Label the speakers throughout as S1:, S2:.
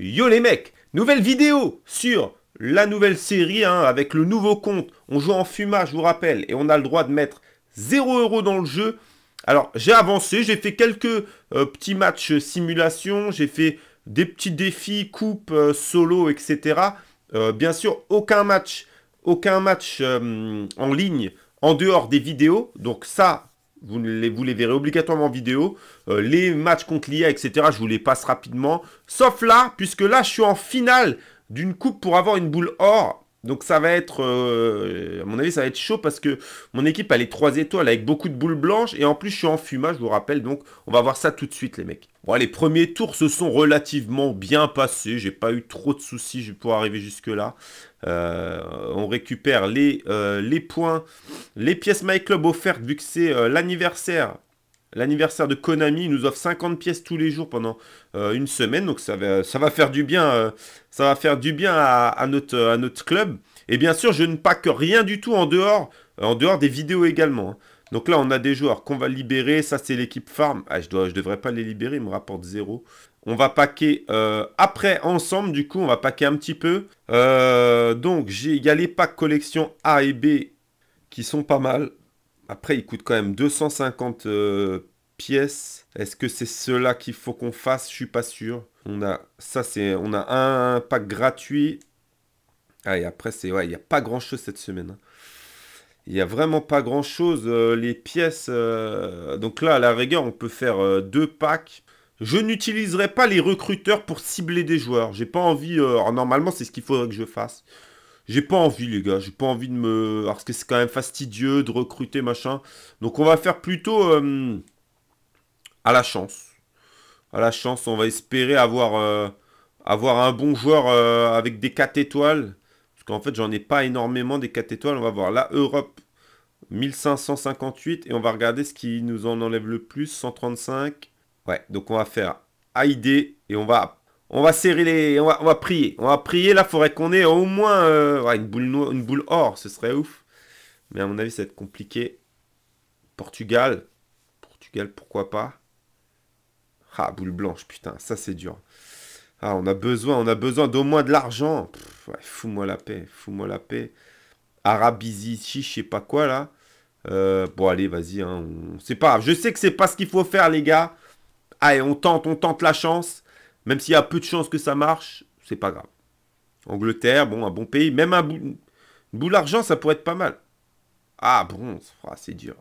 S1: Yo les mecs, nouvelle vidéo sur la nouvelle série hein, avec le nouveau compte. On joue en fumage, je vous rappelle, et on a le droit de mettre 0€ dans le jeu. Alors j'ai avancé, j'ai fait quelques euh, petits matchs simulation, j'ai fait des petits défis, coupe, euh, solo, etc. Euh, bien sûr, aucun match, aucun match en ligne en dehors des vidéos. Donc ça, vous les, verrez obligatoirement en vidéo. Euh, les matchs contre l'IA, etc., je vous les passe rapidement. Sauf là, puisque là, je suis en finale d'une coupe pour avoir une boule or. Donc ça va être, euh, à mon avis, ça va être chaud parce que mon équipe a les 3 étoiles avec beaucoup de boules blanches et en plus je suis en fuma, je vous rappelle, donc on va voir ça tout de suite les mecs. Bon, les premiers tours se sont relativement bien passés, j'ai pas eu trop de soucis pour arriver jusque là. Euh, on récupère euh, les, points, les pièces MyClub offertes vu que c'est l'anniversaire l'anniversaire de Konami. Il nous offre 50 pièces tous les jours pendant euh, une semaine. Donc ça va, ça va faire du bien, euh, ça va faire du bien à, notre, club. Et bien sûr, je ne pack rien du tout en dehors, euh, en dehors des vidéos également. Hein. Donc là, on a des joueurs qu'on va libérer. Ça, c'est l'équipe farm. Ah, je ne je devrais pas les libérer, ils me rapportent zéro. On va packer après ensemble, du coup, on va packer un petit peu. donc, j'ai y a packs collection A et B qui sont pas mal. Après, ils coûtent quand même 250 pièces. Est-ce que c'est cela qu'il faut qu'on fasse Je suis pas sûr. On a ça, c'est on a un, pack gratuit. Ah et après c'est ouais, il n'y a pas grand chose cette semaine. Hein. Il n'y a vraiment pas grand chose. Euh, les pièces. Euh, donc là, à la rigueur, on peut faire euh, deux packs. Je n'utiliserai pas les recruteurs pour cibler des joueurs. J'ai pas envie. normalement, c'est ce qu'il faudrait que je fasse. J'ai pas envie, les gars. J'ai pas envie de me. Parce que c'est quand même fastidieux de recruter, machin. Donc on va faire plutôt à la chance. À la chance, on va espérer avoir, euh, avoir un bon joueur euh, avec des 4 étoiles. Parce qu'en fait, j'en ai pas énormément des 4 étoiles. On va voir la Europe 1558 et on va regarder ce qui nous en enlève le plus, 135. Ouais, donc on va faire AID et on va on va serrer les on va, prier. On va prier là, il faudrait qu'on ait au moins euh, une boule une boule or, ce serait ouf. Mais à mon avis, ça va être compliqué. Portugal. Portugal, pourquoi pas ah, boule blanche, putain, ça c'est dur. Ah, on a besoin, on a besoin d'au moins de l'argent. fous-moi la paix, fous-moi la paix. Arabizi, je sais pas quoi là. Euh, bon, allez, vas-y, hein, c'est pas grave. Je sais que c'est pas ce qu'il faut faire, les gars. Allez, on tente, on tente la chance. Même s'il y a peu de chances que ça marche, c'est pas grave. Angleterre, bon, un bon pays. Même un bout, d'argent, ça pourrait être pas mal. Ah, bronze, ah, c'est dur.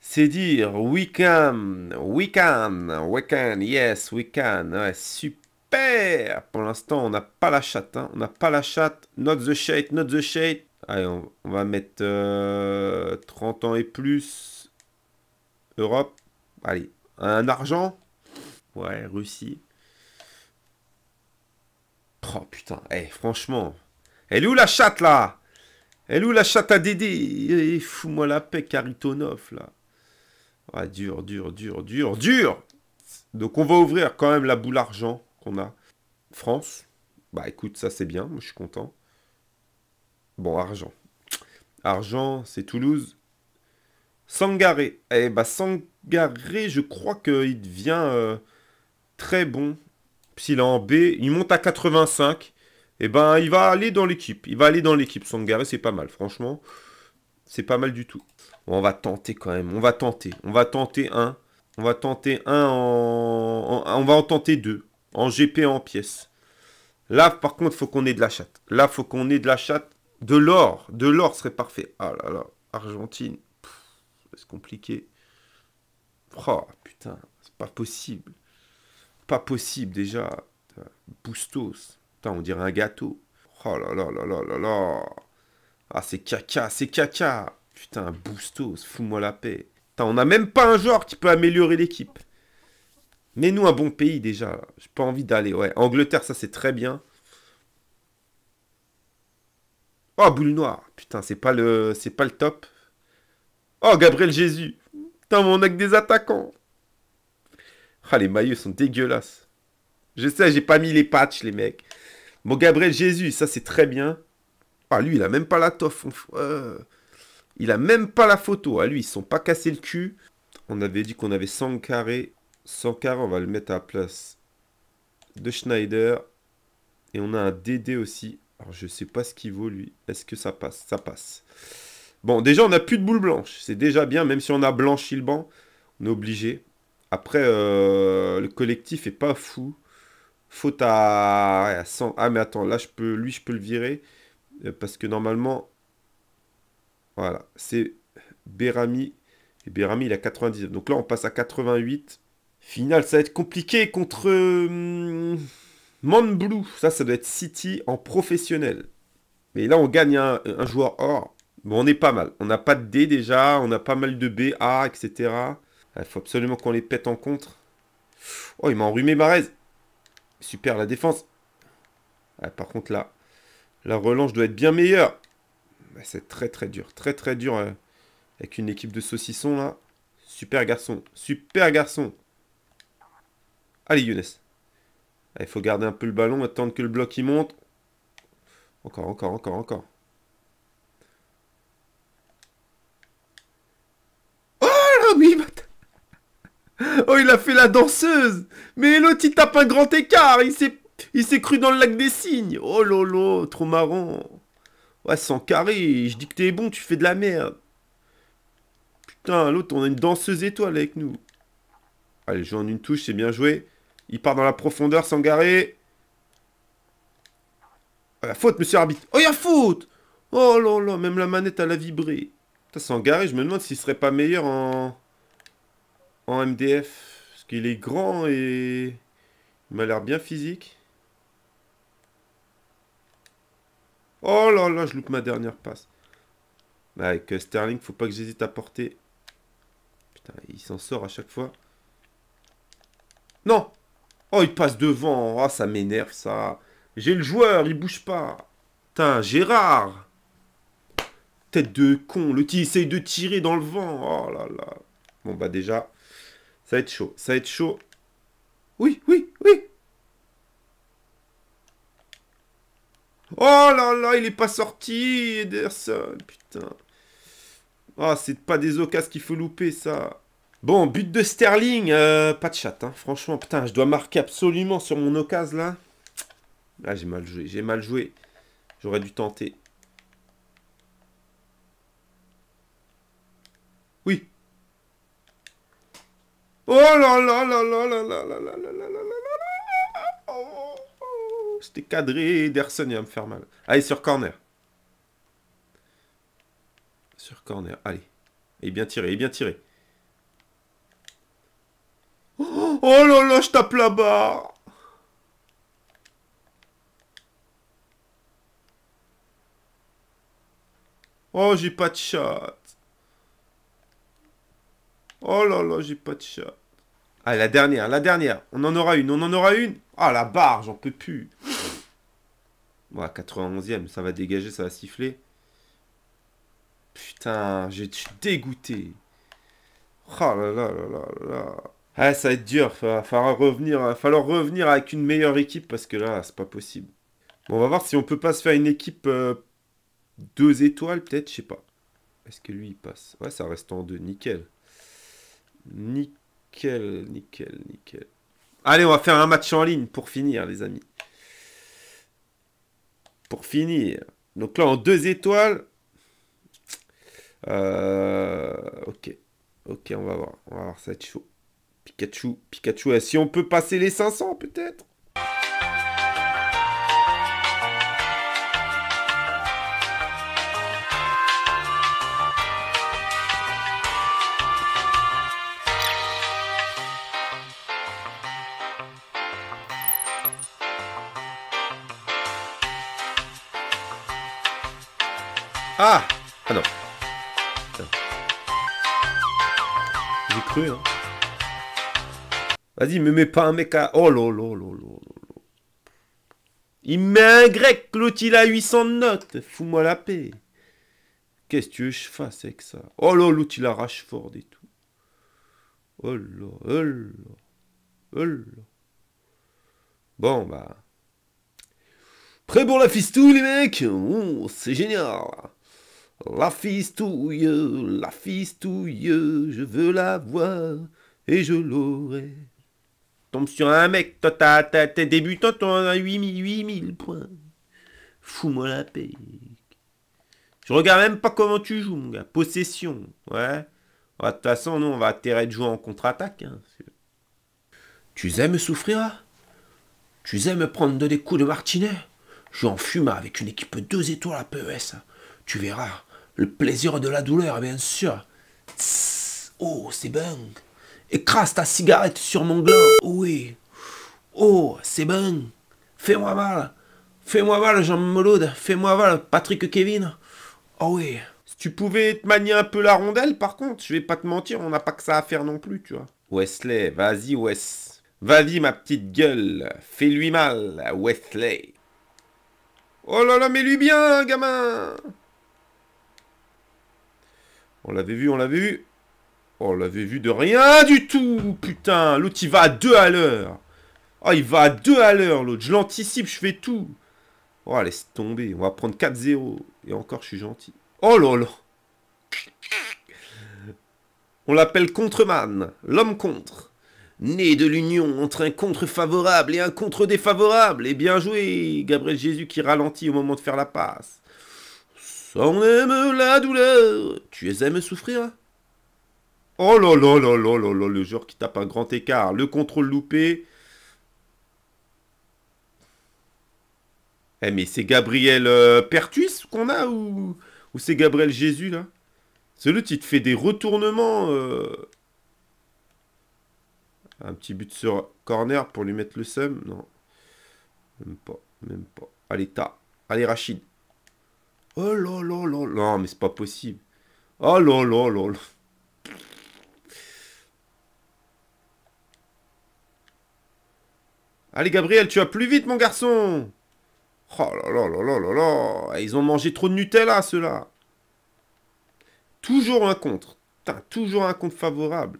S1: C'est dire we can, we can, we can, yes, we can. Ouais, super. Pour l'instant, on n'a pas la chatte. Hein. On n'a pas la chatte. Not the shade, not the shade. Allez, on, va mettre 30 euh, ans et plus. Europe. Allez, un argent. Ouais, Russie. Oh putain, eh, franchement. Elle est où la chatte là Elle est où la chatte à Dédé Fous-moi la paix, Karitonov là. Ah, dur, dur, dur, dur, dur Donc on va ouvrir quand même la boule argent qu'on a. France. Bah écoute, ça c'est bien, moi je suis content. Bon, argent. Argent, c'est Toulouse. Sangaré. Eh bah Sangaré, je crois qu'il devient euh, très bon. S'il est en B, il monte à 85. Eh ben, il va aller dans l'équipe. Il va aller dans l'équipe. Sangaré, c'est pas mal, franchement. C'est pas mal du tout. On va tenter quand même. On va tenter. On va tenter un. On va tenter un en... on va en tenter deux. En GP en pièces. Là, par contre, faut qu'on ait de la chatte. Là, faut qu'on ait de la chatte. De l'or. De l'or serait parfait. Ah là là. Argentine. C'est compliqué. Oh, putain. C'est pas possible. Pas possible, déjà. Boustos. Putain, on dirait un gâteau. Oh là là là là là là. Ah, c'est caca, c'est caca. Putain, Boostos, fous-moi la paix. Putain, on n'a même pas un joueur qui peut améliorer l'équipe. mets nous, un bon pays déjà. J'ai pas envie d'aller. Ouais, Angleterre, ça c'est très bien. Oh, boule noire. Putain, c'est pas le, c'est pas le top. Oh, Gabriel Jésus. Putain, on a que des attaquants. Ah, les maillots sont dégueulasses. Je sais, j'ai pas mis les patchs, les mecs. Bon, Gabriel Jésus, ça c'est très bien. Ah, lui, il a même pas la toffe. Euh, il a même pas la photo. ah, lui, ils sont pas cassés le cul. On avait dit qu'on avait 100 carrés. 100 carrés, on va le mettre à la place de Schneider. Et on a un DD aussi. Alors, je sais pas ce qu'il vaut, lui. Est-ce que ça passe Ça passe. Bon, déjà, on n'a plus de boule blanche. C'est déjà bien, même si on a blanchi le banc. On est obligé. Après, euh, le collectif est pas fou. Faute à... 100. Ah, mais attends, là, je peux... lui, je peux le virer. Euh, parce que normalement, voilà, c'est Bérami. Et Bérami, il a 99. Donc là, on passe à 88. Final, ça va être compliqué contre euh, Ça, ça doit être City en professionnel. Mais là, on gagne un, joueur or. Bon, on est pas mal. On n'a pas de D déjà. On a pas mal de B, A, etc. Il faut absolument qu'on les pète en contre. Oh, il m'a enrhumé Marez. Super la défense. Ah, par contre, là, la relance doit être bien meilleure. Bah, c'est très très dur. Très très dur euh, avec une équipe de saucissons là. Super garçon. Super garçon. Allez Younes. Il faut garder un peu le ballon, attendre que le bloc il monte. Encore, encore, encore, encore. Oh là, oui, Oh, il a fait la danseuse Mais l'autre, il tape un grand écart Il s'est il s'est cru dans le lac des cygnes. Oh lolo, trop marrant. Ouais, sans carré. Je dis que t'es bon, tu fais de la merde. Putain, l'autre, on a une danseuse étoile avec nous. Allez, joue en une touche, c'est bien joué. Il part dans la profondeur sans garer. Oh, la faute, monsieur arbitre. Oh, il y a faute Oh lolo, même la manette, elle a vibré. Putain, sans garer, je me demande s'il serait pas meilleur en... En MDF. Parce qu'il est grand et... Il m'a l'air bien physique. Oh là là, je loupe ma dernière passe. Bah, avec euh, Sterling, faut pas que j'hésite à porter. Putain, il s'en sort à chaque fois. Non Oh, il passe devant. Ah, oh, ça m'énerve, ça. J'ai le joueur, il bouge pas. Putain, Gérard Tête de con, le petit essaye de tirer dans le vent. Oh là là. Bon, bah déjà, ça va être chaud. Ça va être chaud. Oui, oui, oui Oh là là, il est pas sorti, Ederson, putain. Ah, c'est pas des occasions qu'il faut louper, ça. Bon, but de Sterling, pas de chat, franchement, putain, je dois marquer absolument sur mon occasion, là. Là, j'ai mal joué, j'ai mal joué. J'aurais dû tenter. Oui. Oh là là là là là là là là là là là c'était cadré. Derson, il va me faire mal. Allez, sur corner. Sur corner. Allez. Et bien tiré, et bien tiré. Oh, oh là là, je tape la barre Oh, j'ai pas de shot. Oh là là, j'ai pas de shot. Allez, la dernière, la dernière. On en aura une, on en aura une. Ah, la barre, j'en peux plus. Bon, 91 ème ça va dégager, ça va siffler. Putain, je suis dégoûté. Oh là là là là Ah, ça va être dur. Il va revenir, falloir revenir avec une meilleure équipe parce que là, c'est pas possible. Bon, on va voir si on peut pas se faire une équipe euh, deux étoiles, peut-être, je sais pas. Est-ce que lui, il passe Ouais, ça reste en deux. Nickel. Nickel, nickel, nickel. Allez, on va faire un match en ligne pour finir, les amis pour finir. Donc là, en deux étoiles. Euh, ok. Ok, on va voir. On va voir, ça va être chaud. Pikachu, Pikachu. Euh, si on peut passer les 500, peut-être Ah Ah non. J'ai cru, hein. Vas-y, me mets pas un mec à... Oh lolo, lolo, lolo. Il met un grec, l'autre il a 800 notes. Fous-moi la paix. Qu'est-ce que je fasse avec ça Oh là, l'autre il arrache fort et tout. Oh là, oh là, oh là. Bon bah... Prêt pour la fistou, les mecs oh, C'est génial la fistouille, la fistouille, je veux la voir et je l'aurai. Tombe sur un mec, toi t'es débutant, t'en as 8000, 8000 points. Fous-moi la paix. Je regarde même pas comment tu joues, mon gars. Possession, ouais. Bah, de toute façon, nous, on va t'arrêter de jouer en contre-attaque. Hein. Tu aimes souffrir hein Tu aimes prendre des coups de martinet Je en fume avec une équipe deux étoiles à PES. Hein. Tu verras, le plaisir de la douleur, bien sûr. oh, c'est bang Écrase ta cigarette sur mon gland. Oui. Oh, c'est bang Fais-moi mal. Fais-moi mal, Jean Molode. Fais-moi mal, Patrick Kevin. Oh oui. Si tu pouvais te manier un peu la rondelle, par contre, je vais pas te mentir, on n'a pas que ça à faire non plus, tu vois. Wesley, vas-y, Wes. Vas-y, ma petite gueule. Fais-lui mal, Wesley. Oh là là, mets-lui bien, gamin on l'avait vu, on l'avait vu. On l'avait vu de rien du tout, putain. L'autre, il va à deux à l'heure. Oh, il va à deux à l'heure, l'autre. Je l'anticipe, je fais tout. Oh, laisse tomber. On va prendre 4-0. Et encore, je suis gentil. Oh là On l'appelle Contreman, l'homme contre. Né de l'union entre un contre favorable et un contre défavorable. Et bien joué, Gabriel Jésus qui ralentit au moment de faire la passe. On aime la douleur. Tu es aimes souffrir Oh là là là là là le joueur qui tape un grand écart. Le contrôle loupé. Eh mais c'est Gabriel euh, Pertuis qu'on a ou, c'est Gabriel Jésus là Celui qui te fait des retournements. Euh, un petit but sur corner pour lui mettre le seum. Non. Même pas, même pas. Allez, ta. Allez, Rachid. Oh là là là là, mais c'est pas possible. Oh là là là là. Allez Gabriel, tu vas plus vite mon garçon Oh là là là là là là eh, Ils ont mangé trop de Nutella ceux-là Toujours un contre. Putain, toujours un contre favorable.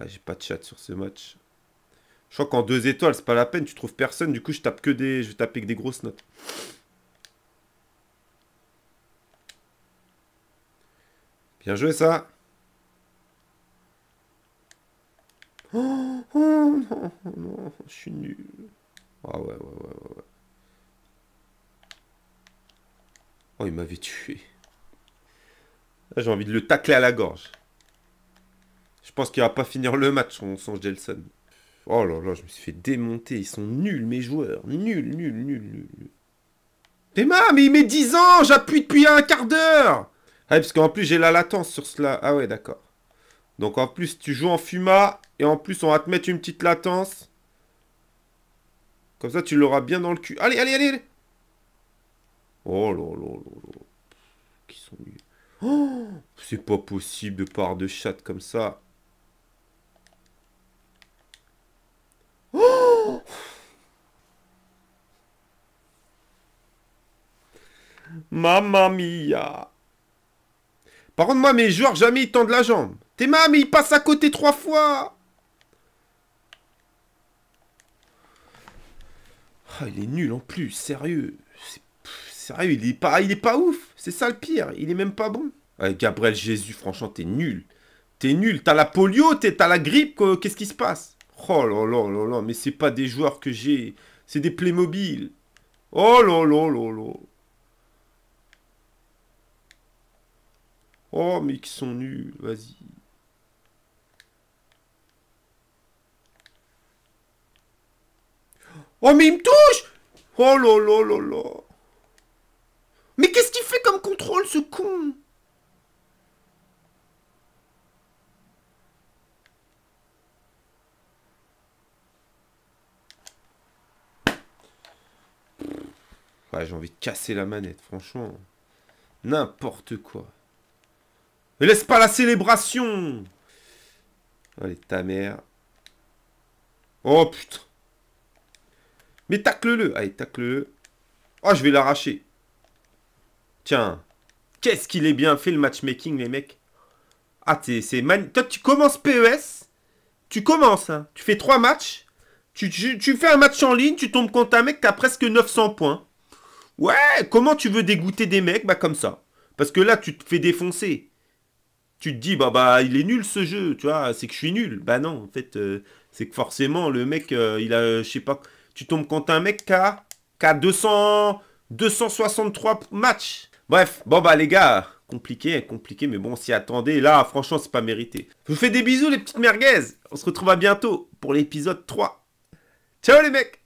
S1: Ah, j'ai pas de chat sur ce match. Je crois qu'en deux étoiles, c'est pas la peine, tu trouves personne, du coup je tape que des. Je vais taper que des grosses notes. Bien joué ça Oh, non, je suis nul. Ah ouais, ouais, ouais, ouais. Oh, il m'avait tué. j'ai envie de le tacler à la gorge. Je pense qu'il va pas finir le match sans, Gelson. Oh là là, je me suis fait démonter. Ils sont nuls, mes joueurs. Nul nul nul nuls. Emma, mais il met 10 ans J'appuie depuis un quart d'heure ah parce qu'en plus, j'ai la latence sur cela. Ah ouais, d'accord. Donc en plus, tu joues en Fuma. Et en plus, on va te mettre une petite latence. Comme ça, tu l'auras bien dans le cul. Allez, allez, allez, allez. Oh là Qui sont Oh C'est pas possible de part de chat comme ça. Oh Mamma mia par contre, moi, mes joueurs, jamais ils tendent la jambe. Théma, mais il passe à côté trois fois. Ah, il est nul en plus, sérieux. sérieux, il est pas, il est pas ouf. C'est ça le pire. Il est même pas bon. Gabriel Jésus, franchement, t'es nul. T'es nul. T'as la polio, t'as la grippe. Qu'est-ce qui se passe Oh là là là là, mais c'est pas des joueurs que j'ai. C'est des Playmobil. Oh là là là là. Oh, mais qui sont nus, vas-y. Oh, mais il me touche Oh là là là là Mais qu'est-ce qu'il fait comme contrôle, ce con j'ai envie de casser la manette, franchement. N'importe quoi laisse pas la célébration Allez, ta mère. Oh, putain. Mais tacle-le. Allez, tacle-le. Oh, je vais l'arracher. Tiens. Qu'est-ce qu'il est bien fait, le matchmaking, les mecs. Ah, c'est tu commences PES. Tu commences, hein. Tu fais trois matchs. Tu, fais un match en ligne, tu tombes contre un mec qui a presque 900 points. Ouais, comment tu veux dégoûter des mecs Bah, comme ça. Parce que là, tu te fais défoncer tu te dis, bah, bah, il est nul ce jeu, tu vois, c'est que je suis nul. Bah non, en fait, euh, c'est que forcément, le mec, euh, il a, euh, je sais pas, tu tombes contre un mec qui a, qui 200, 263 matchs. Bref, bon, bah, les gars, compliqué, compliqué, mais bon, s'y attendez. Là, franchement, c'est pas mérité. Je vous fais des bisous, les petites merguez. On se retrouve à bientôt pour l'épisode 3. Ciao, les mecs!